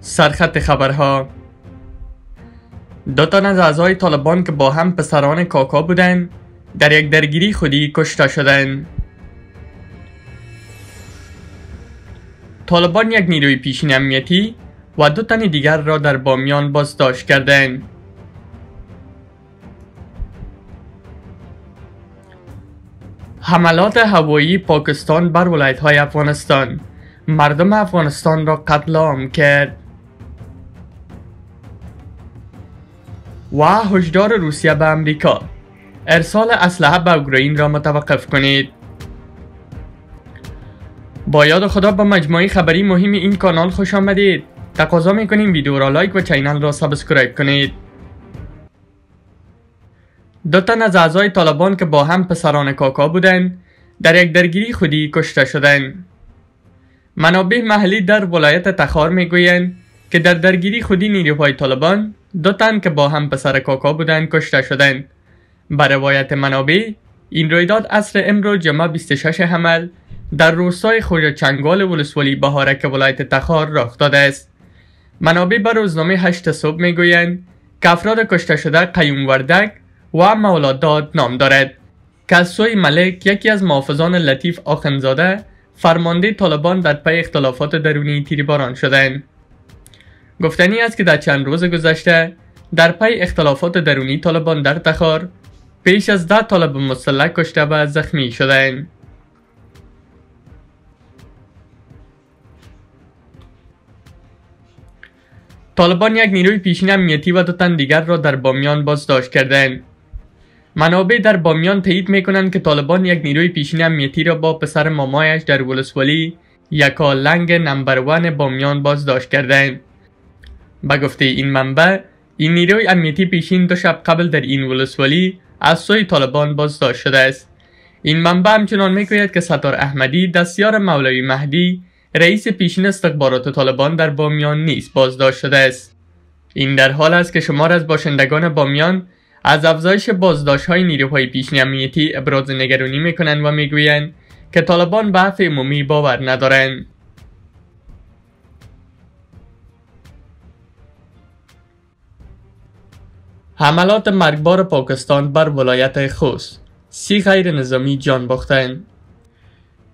سرخط خبرها دو تن از اعضای طالبان که با هم پسران کاکا بودند در یک درگیری خودی کشته شدند طالبان یک نیروی پیشین امنیتی و دو تن دیگر را در بامیان بازداشت کردند حملات هوایی پاکستان بر ولایت های افغانستان مردم افغانستان را قتل عام کرد و هشدار روسیه به امریکا ارسال اسلحه به اوکراین را متوقف کنید با یاد خدا به مجموعه خبری مهم این کانال خوش آمدید تقاضا میکنیم ویدیو را لایک و چینل را سابسکرایب کنید دو تن از اعضای طالبان که با هم پسران کاکا بودند در یک درگیری خودی کشته شدند منابع محلی در ولایت تخار میگویند که در درگیری خودی نیروهای طالبان دو تن که با هم پسر کاکا بودند کشته شدند به روایت منابع این رویداد اصر امروز جمعه 26 حمل در روستای خوجا چنگال ولسوالی بهارک ولایت تخار رخ داده است منابع بر روزنامه 8 صبح میگویند که افراد کشته شده قیوم وردک و مولاداد نام دارد که از سوی ملک یکی از محافظان لطیف آخنزاده فرمانده طالبان در پی اختلافات درونی تیریباران شدند گفتنی است که در چند روز گذشته در پی اختلافات درونی طالبان در تخار پیش از ده طالب مسلح کشته و زخمی شدند. طالبان یک نیروی پیشین امنیتی و دو دیگر را در بامیان بازداشت کردند. منابع در بامیان تایید می کنند که طالبان یک نیروی پیشین امنیتی را با پسر مامایش در ولسوالی یکا لنگ نمبروان بامیان بازداشت کردند. به گفته این منبع این نیروی امنیتی پیشین دو شب قبل در این ولسوالی از سوی طالبان بازداشت شده است این منبع همچنان میگوید که ستار احمدی دستیار مولوی مهدی رئیس پیشین استخبارات طالبان در بامیان نیز بازداشت شده است این در حال است که شمار از باشندگان بامیان از افزایش بازداشت های نیروهای پیشین امنیتی ابراز نگرانی میکنند و میگویند که طالبان به عفو عمومی باور ندارند حملات مرگبار پاکستان بر ولایت خوز سی غیر نظامی جان باختن.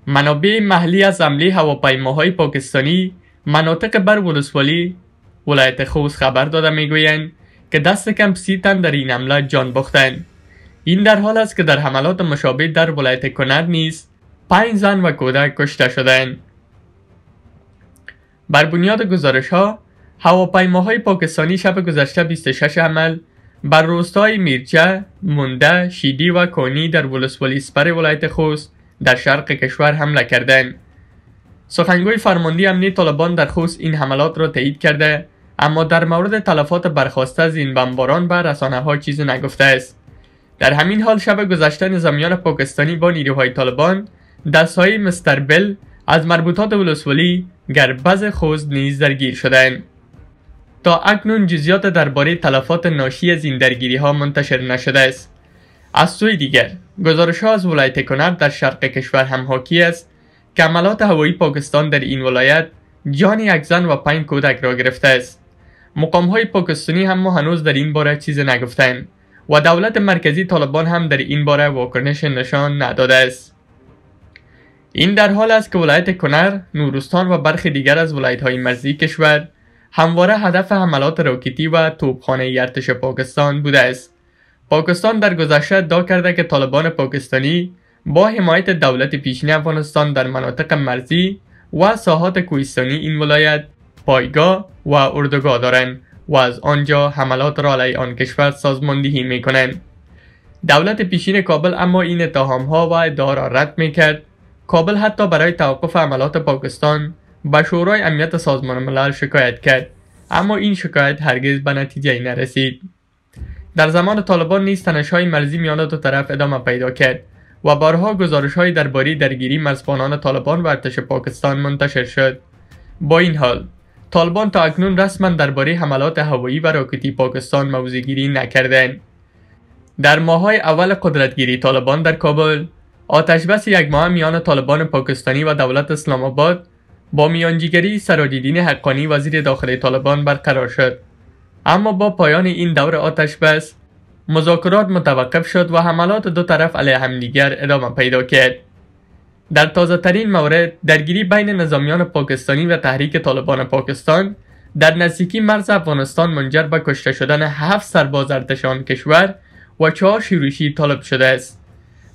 منابع محلی از حمله هواپیماهای پاکستانی مناطق بر ولسوالی ولایت خوست خبر داده میگویند که دست کم سی تن در این حمله جان باختن. این در حال است که در حملات مشابه در ولایت کنر نیز پنج زن و کودک کشته شدند بر بنیاد گزارش ها هواپیماهای پاکستانی شب گذشته 26 عمل بر روستای میرچه، مونده، شیدی و کانی در ولسوالی سپر ولایت خوست در شرق کشور حمله کردند. سخنگوی فرماندی امنی طالبان در خوست این حملات را تایید کرده اما در مورد تلفات برخواسته از این بمباران به رسانه ها چیز نگفته است. در همین حال شب گذشته نظامیان پاکستانی با نیروهای طالبان دستهای مستر بل از مربوطات ولسوالی گربز خوز نیز درگیر شدند. تا اکنون جزیات درباره تلفات ناشی از این درگیری ها منتشر نشده است از سوی دیگر گزارش ها از ولایت کنر در شرق کشور هم حاکی است که عملات هوایی پاکستان در این ولایت جان یک زن و پنج کودک را گرفته است مقام های پاکستانی هم هنوز در این باره چیز نگفتند و دولت مرکزی طالبان هم در این باره واکنش نشان نداده است این در حال است که ولایت کنر، نورستان و برخی دیگر از ولایت های مرزی کشور همواره هدف حملات راکتی و توپخانه ارتش پاکستان بوده است پاکستان در گذشته ادعا کرده که طالبان پاکستانی با حمایت دولت پیشین افغانستان در مناطق مرزی و ساحات کوهستانی این ولایت پایگاه و اردوگاه دارند و از آنجا حملات را علیه آن کشور سازماندهی می کنند. دولت پیشین کابل اما این اتهام ها و ادعا را رد می کرد. کابل حتی برای توقف حملات پاکستان به شورای امنیت سازمان ملل شکایت کرد اما این شکایت هرگز به نتیجه نرسید در زمان طالبان نیز تنشهای مرزی میان دو طرف ادامه پیدا کرد و بارها گزارش های درباره درگیری مرزبانان طالبان و ارتش پاکستان منتشر شد با این حال طالبان تا اکنون رسما درباره حملات هوایی و راکتی پاکستان موضعگیری نکردند در ماهای اول قدرتگیری طالبان در کابل آتشبس یک ماه میان طالبان پاکستانی و دولت اسلام آباد با میانجیگری سرادیدین حقانی وزیر داخل طالبان برقرار شد اما با پایان این دور آتش بس مذاکرات متوقف شد و حملات دو طرف علیه همدیگر ادامه پیدا کرد در تازه ترین مورد درگیری بین نظامیان پاکستانی و تحریک طالبان پاکستان در نزدیکی مرز افغانستان منجر به کشته شدن هفت سرباز ارتش آن کشور و چهار شیروشی طالب شده است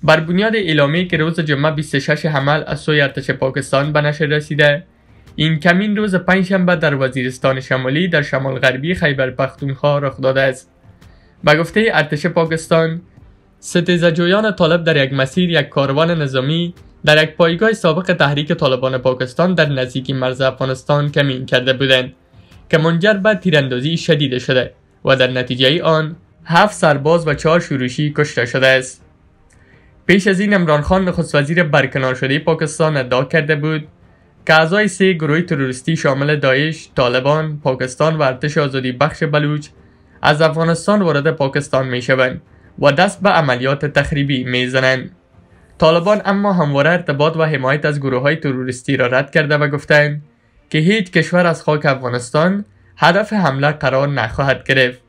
بر بنیاد اعلامی که روز جمعه 26 حمل از سوی ارتش پاکستان به نشر رسیده این کمین روز پنجشنبه در وزیرستان شمالی در شمال غربی خیبر پختونخوا رخ داده است به گفته ارتش پاکستان ستیزجویان طالب در یک مسیر یک کاروان نظامی در یک پایگاه سابق تحریک طالبان پاکستان در نزدیکی مرز افغانستان کمین کرده بودند که منجر به تیراندازی شدید شده و در نتیجه آن هفت سرباز و چهار شورشی کشته شده است پیش از این عمران خان نخست وزیر برکنار شده پاکستان ادعا کرده بود که اعضای سه گروه تروریستی شامل داعش، طالبان، پاکستان و ارتش آزادی بخش بلوچ از افغانستان وارد پاکستان می شوند و دست به عملیات تخریبی می زنند. طالبان اما همواره ارتباط و حمایت از گروه های تروریستی را رد کرده و گفتند که هیچ کشور از خاک افغانستان هدف حمله قرار نخواهد گرفت.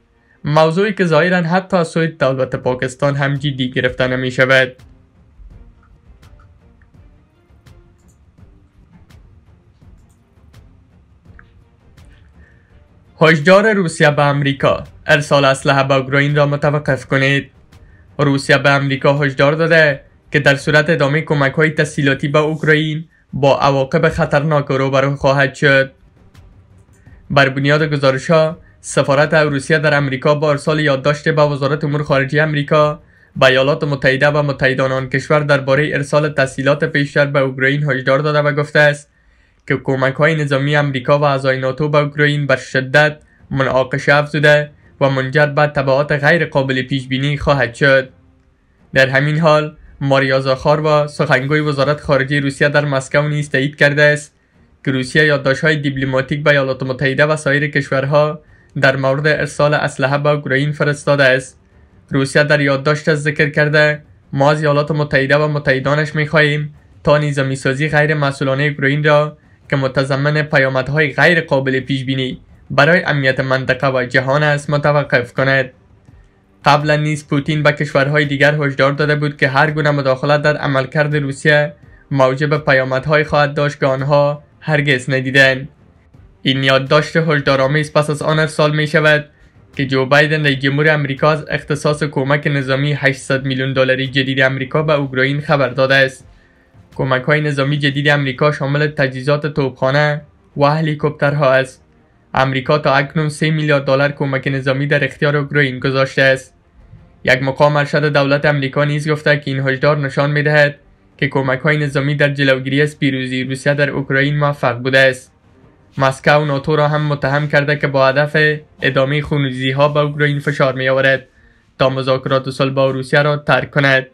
موضوعی که ظاهرا حتی از سوی دولت پاکستان هم جدی گرفته نمی شود. هشدار روسیه به امریکا ارسال اسلحه به اوکراین را متوقف کنید روسیه به امریکا هشدار داده که در صورت ادامه کمک های تسهیلاتی به اوکراین با عواقب خطرناک روبرو خواهد شد بر بنیاد گزارش ها سفارت روسیه در امریکا با ارسال یادداشت به وزارت امور خارجه امریکا به ایالات متحده و متحدان آن کشور درباره ارسال تسهیلات پیشتر به اوکراین هشدار داده و گفته است که کمک های نظامی امریکا و اعضای ناتو به اوکراین به شدت مناقشه افزوده و منجر به طبعات غیر قابل پیش بینی خواهد شد در همین حال ماریا زاخاروا سخنگوی وزارت خارجه روسیه در مسکو نیز کرده است که روسیه های دیپلماتیک به ایالات متحده و سایر کشورها در مورد ارسال اسلحه به اوکراین فرستاده است روسیه در یادداشت ذکر کرده ما از ایالات متحده و متحدانش میخواهیم تا نظامی سازی غیر مسئولانه اوکراین را که متضمن پیامدهای غیر قابل پیش بینی برای امنیت منطقه و جهان است متوقف کند قبلا نیز پوتین به کشورهای دیگر هشدار داده بود که هر گونه مداخله در عملکرد روسیه موجب پیامدهای خواهد داشت که آنها هرگز ندیدن. این یادداشت هشدارآمیز پس از آن ارسال می شود که جو بایدن رئیس جمهور امریکا از اختصاص کمک نظامی 800 میلیون دلاری جدید امریکا به اوکراین خبر داده است کمک های نظامی جدید امریکا شامل تجهیزات توپخانه و هلیکوپترها است. امریکا تا اکنون 3 میلیارد دلار کمک نظامی در اختیار اوکراین گذاشته است. یک مقام ارشد دولت امریکا نیز گفته که این هشدار نشان میدهد که کمک های نظامی در جلوگیری از پیروزی روسیه در اوکراین موفق بوده است. مسکو ناتو را هم متهم کرده که با هدف ادامه خونریزی ها به اوکراین فشار می آورد تا مذاکرات صلح با روسیه را ترک کند.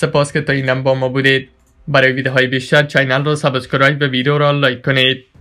سپاس که تا اینم با ما بودید برای ویدیوهای بیشتر چینل را سابسکرایب و ویدیو را لایک کنید